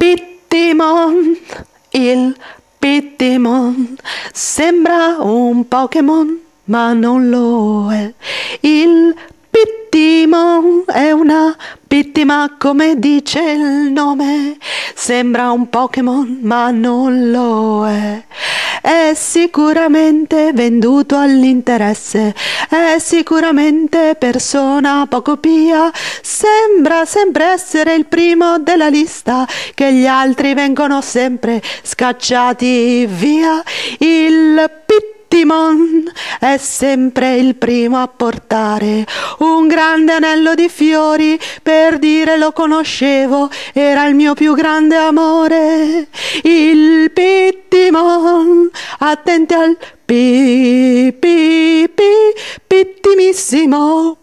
Pittimon, il Pittimon, sembra un Pokémon, ma non lo è. Il Pittimon è una pittima come dice il nome, sembra un Pokémon, ma non lo è sicuramente venduto all'interesse, è sicuramente persona poco pia, sembra sempre essere il primo della lista, che gli altri vengono sempre scacciati via. Il Pittimon è sempre il primo a portare un grande anello di fiori per dire lo conoscevo, era il mio più grande amore. Il Pit atente al pi, pi, pi, pitimísimo